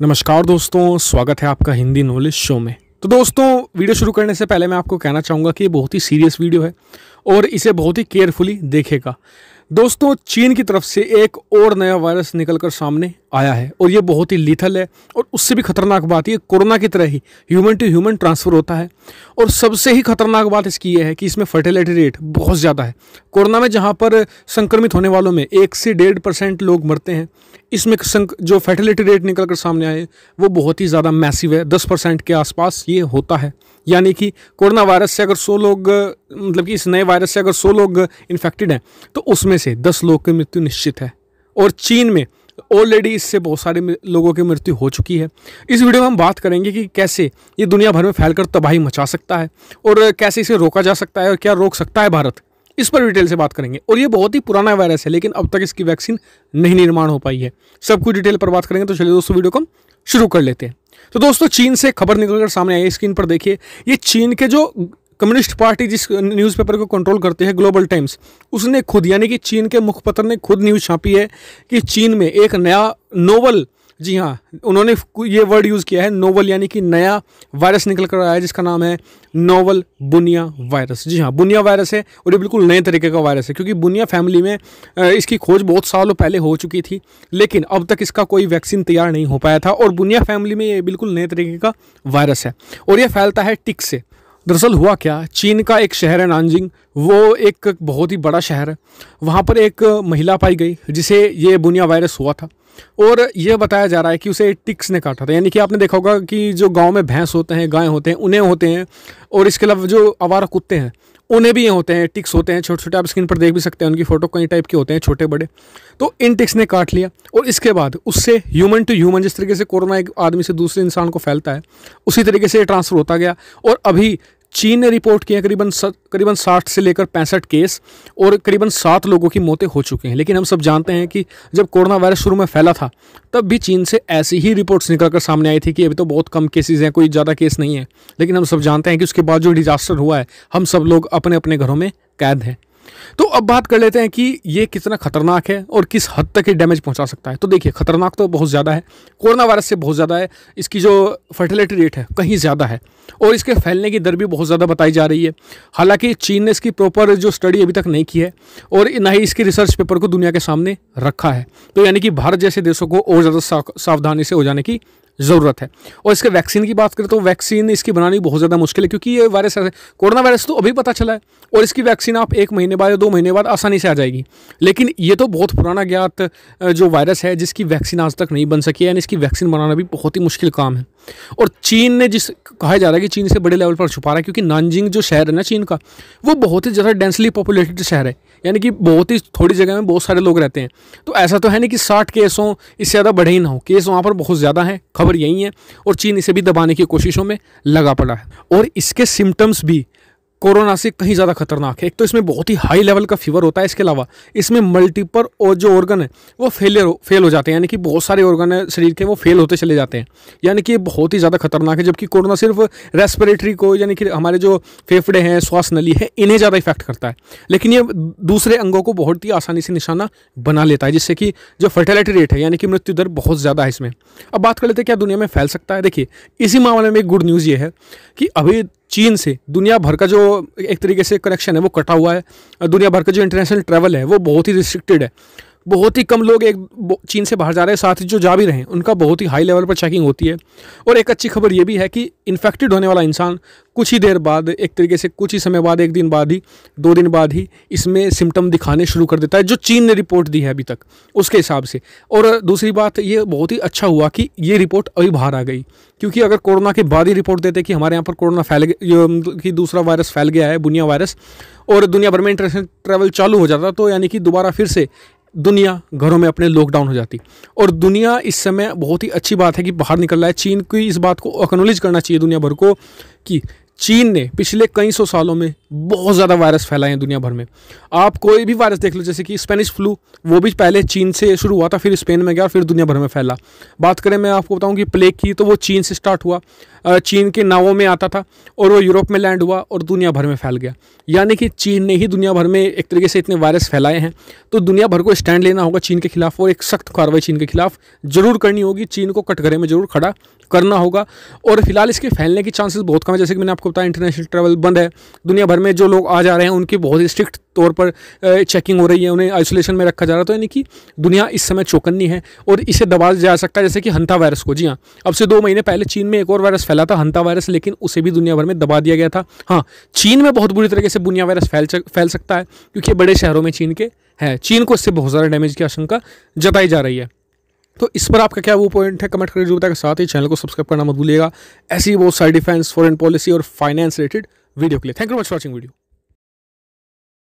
नमस्कार दोस्तों स्वागत है आपका हिंदी नॉलेज शो में तो दोस्तों वीडियो शुरू करने से पहले मैं आपको कहना चाहूँगा कि ये बहुत ही सीरियस वीडियो है और इसे बहुत ही केयरफुली देखेगा दोस्तों चीन की तरफ से एक और नया वायरस निकलकर सामने आया है और ये बहुत ही लीथल है और उससे भी खतरनाक बात ये कोरोना की तरह ही ह्यूमन टू ह्यूमन ट्रांसफ़र होता है और सबसे ही खतरनाक बात इसकी ये है कि इसमें फर्टिलिटी रेट बहुत ज़्यादा है कोरोना में जहाँ पर संक्रमित होने वालों में एक से डेढ़ परसेंट लोग मरते हैं इसमें जो फर्टिलिटी रेट निकल कर सामने आए वो बहुत ही ज़्यादा मैसिव है दस परसेंट के आसपास ये होता है यानी कि कोरोना वायरस से अगर सौ लोग मतलब कि इस नए वायरस से अगर सौ लोग इन्फेक्टेड हैं तो उसमें से दस लोग की मृत्यु निश्चित है और चीन में ऑलरेडी इससे बहुत सारे लोगों की मृत्यु हो चुकी है इस वीडियो में हम बात करेंगे कि कैसे ये दुनिया भर में फैलकर तबाही मचा सकता है और कैसे इसे रोका जा सकता है और क्या रोक सकता है भारत इस पर डिटेल से बात करेंगे और ये बहुत ही पुराना वायरस है लेकिन अब तक इसकी वैक्सीन नहीं निर्माण हो पाई है सब कुछ डिटेल पर बात करेंगे तो चलिए दोस्तों वीडियो को हम शुरू कर लेते हैं तो दोस्तों चीन से खबर निकलकर सामने आई स्क्रीन पर देखिए ये चीन के जो कम्युनिस्ट पार्टी जिस न्यूज़पेपर को कंट्रोल करते हैं ग्लोबल टाइम्स उसने खुद यानी कि चीन के मुखपत्र ने खुद न्यूज़ छापी है कि चीन में एक नया नोवल जी हाँ उन्होंने ये वर्ड यूज़ किया है नोवल यानी कि नया वायरस निकल कर आया है जिसका नाम है नोवल बुनिया वायरस जी हाँ बुनिया वायरस है और ये बिल्कुल नए तरीके का वायरस है क्योंकि बुनिया फैमिली में इसकी खोज बहुत सालों पहले हो चुकी थी लेकिन अब तक इसका कोई वैक्सीन तैयार नहीं हो पाया था और बुनिया फैमिली में ये बिल्कुल नए तरीके का वायरस है और यह फैलता है टिक से दरअसल हुआ क्या चीन का एक शहर है नानजिंग वो एक बहुत ही बड़ा शहर है वहाँ पर एक महिला पाई गई जिसे ये बुनिया वायरस हुआ था और यह बताया जा रहा है कि उसे टिक्स ने काटा था यानी कि आपने देखा होगा कि जो गांव में भैंस होते हैं गाय होते हैं उन्हें होते हैं और इसके अलावा जो आवारा कुत्ते हैं उन्हें भी ये होते हैं टिक्स होते हैं छोटे छोटे आप स्क्रीन पर देख भी सकते हैं उनकी फ़ोटो कई टाइप के होते हैं छोटे बड़े तो इन टिक्स ने काट लिया और इसके बाद उससे ह्यूमन टू ह्यूमन जिस तरीके से कोरोना एक आदमी से दूसरे इंसान को फैलता है उसी तरीके से ये ट्रांसफ़र होता गया और अभी चीन ने रिपोर्ट किए करीबन करीबन साठ से लेकर पैंसठ केस और करीबन सात लोगों की मौतें हो चुकी हैं लेकिन हम सब जानते हैं कि जब कोरोना वायरस शुरू में फैला था तब भी चीन से ऐसी ही रिपोर्ट्स निकल कर सामने आई थी कि अभी तो बहुत कम केसेज हैं कोई ज़्यादा केस नहीं है लेकिन हम सब जानते हैं कि उसके बाद जो डिजास्टर हुआ है हम सब लोग अपने अपने घरों में कैद हैं तो अब बात कर लेते हैं कि ये कितना खतरनाक है और किस हद तक ये डैमेज पहुंचा सकता है तो देखिए खतरनाक तो बहुत ज़्यादा है कोरोना वायरस से बहुत ज़्यादा है इसकी जो फर्टिलिटी रेट है कहीं ज़्यादा है और इसके फैलने की दर भी बहुत ज़्यादा बताई जा रही है हालांकि चीन ने इसकी प्रॉपर जो स्टडी अभी तक नहीं की है और ना ही इसके रिसर्च पेपर को दुनिया के सामने रखा है तो यानी कि भारत जैसे देशों को और ज़्यादा सावधानी से हो जाने की ज़रूरत है और इसके वैक्सीन की बात करें तो वैक्सीन इसकी बनानी बहुत ज़्यादा मुश्किल है क्योंकि ये वायरस ऐसे कोरोना वायरस तो अभी पता चला है और इसकी वैक्सीन आप एक महीने बाद या दो महीने बाद आसानी से आ जाएगी लेकिन ये तो बहुत पुराना ज्ञात जो वायरस है जिसकी वैक्सीन आज तक नहीं बन सकी है यानी इसकी वैक्सीन बनाना भी बहुत ही मुश्किल काम है और चीन ने जिस कहा जा रहा है कि चीन से बड़े लेवल पर छुपा रहा है क्योंकि नानजिंग जो शहर है ना चीन का वो बहुत ही ज़्यादा डेंसली पॉपुलेटेड शहर है यानी कि बहुत ही थोड़ी जगह में बहुत सारे लोग रहते हैं तो ऐसा तो है नहीं कि साठ केस हों इससे ज़्यादा बढ़े ही ना हो केस वहाँ पर बहुत ज़्यादा हैं खबर यही है और चीन इसे भी दबाने की कोशिशों में लगा पड़ा है और इसके सिम्टम्स भी कोरोना से कहीं ज़्यादा खतरनाक है एक तो इसमें बहुत ही हाई लेवल का फीवर होता है इसके अलावा इसमें मल्टीपल और जो ऑर्गन है वो फेलियर फेल हो जाते हैं यानी कि बहुत सारे ऑर्गन है शरीर के वो फेल होते चले जाते हैं यानी कि ये बहुत ही ज़्यादा खतरनाक है जबकि कोरोना सिर्फ रेस्पिरेटरी को यानी कि हमारे जो फेफड़े हैं श्वास नली है इन्हें ज़्यादा इफेक्ट करता है लेकिन ये दूसरे अंगों को बहुत ही आसानी से निशाना बना लेता है जिससे कि जो फर्टिलिटी रेट है यानी कि मृत्यु दर बहुत ज़्यादा है इसमें अब बात कर लेते हैं क्या दुनिया में फैल सकता है देखिए इसी मामले में एक गुड न्यूज़ ये है कि अभी चीन से दुनिया भर का जो एक तरीके से कनेक्शन है वो कटा हुआ है दुनिया भर का जो इंटरनेशनल ट्रैवल है वो बहुत ही रिस्ट्रिक्टेड है बहुत ही कम लोग एक चीन से बाहर जा रहे हैं साथ ही जो जा भी रहे हैं उनका बहुत ही हाई लेवल पर चेकिंग होती है और एक अच्छी खबर ये भी है कि इन्फेक्टेड होने वाला इंसान कुछ ही देर बाद एक तरीके से कुछ ही समय बाद एक दिन बाद ही दो दिन बाद ही इसमें सिम्टम दिखाने शुरू कर देता है जो चीन ने रिपोर्ट दी है अभी तक उसके हिसाब से और दूसरी बात ये बहुत ही अच्छा हुआ कि ये रिपोर्ट अभी बाहर आ गई क्योंकि अगर कोरोना के बाद ही रिपोर्ट देते कि हमारे यहाँ पर कोरोना फैल कि दूसरा वायरस फैल गया है बुनिया वायरस और दुनिया भर में इंटरनेशनल ट्रैवल चालू हो जाता तो यानी कि दोबारा फिर से दुनिया घरों में अपने लॉकडाउन हो जाती और दुनिया इस समय बहुत ही अच्छी बात है कि बाहर निकल रहा है चीन की इस बात को एक्नोलेज करना चाहिए दुनिया भर को कि चीन ने पिछले कई सौ सालों में बहुत ज़्यादा वायरस फैलाए हैं दुनिया भर में आप कोई भी वायरस देख लो जैसे कि स्पेनिश फ्लू वो भी पहले चीन से शुरू हुआ था फिर स्पेन में गया फिर दुनिया भर में फैला बात करें मैं आपको बताऊं कि प्लेग की तो वो चीन से स्टार्ट हुआ चीन के नावों में आता था और वो यूरोप में लैंड हुआ और दुनिया भर में फैल गया यानी कि चीन ने ही दुनिया भर में एक तरीके से इतने वायरस फैलाए हैं तो दुनिया भर को स्टैंड लेना होगा चीन के खिलाफ और एक सख्त कार्रवाई चीन के खिलाफ जरूर करनी होगी चीन को कटघरे में जरूर खड़ा करना होगा और फिलहाल इसके फैलने के चांसेस बहुत कम है जैसे कि मैंने आपको बताया इंटरनेशनल ट्रैवल बंद है दुनिया भर में जो लोग आ जा रहे हैं उनकी बहुत ही स्ट्रिक्ट तौर पर चेकिंग हो रही है उन्हें आइसोलेशन में रखा जा रहा है तो यानी कि दुनिया इस समय चौकन्नी है और इसे दबा जा सकता है जैसे कि हंता वायरस को जी हाँ अब से दो महीने पहले चीन में एक और वायरस फैला था हंता वायरस लेकिन उसे भी दुनिया भर में दबा दिया गया था हाँ चीन में बहुत बुरी तरीके से बुनिया वायरस फैल फैल सकता है क्योंकि बड़े शहरों में चीन के है चीन को इससे बहुत ज़्यादा डैमेज की आशंका जताई जा रही है तो इस पर आपका क्या वो पॉइंट है कमेंट करके जो बताएगा साथ ही चैनल को सब्सक्राइब करना मत भूलिएगा ऐसी वो साइड डिफेंस फॉरन पॉलिसी और फाइनेंस रिलेटेड वीडियो के लिए thank you much watching video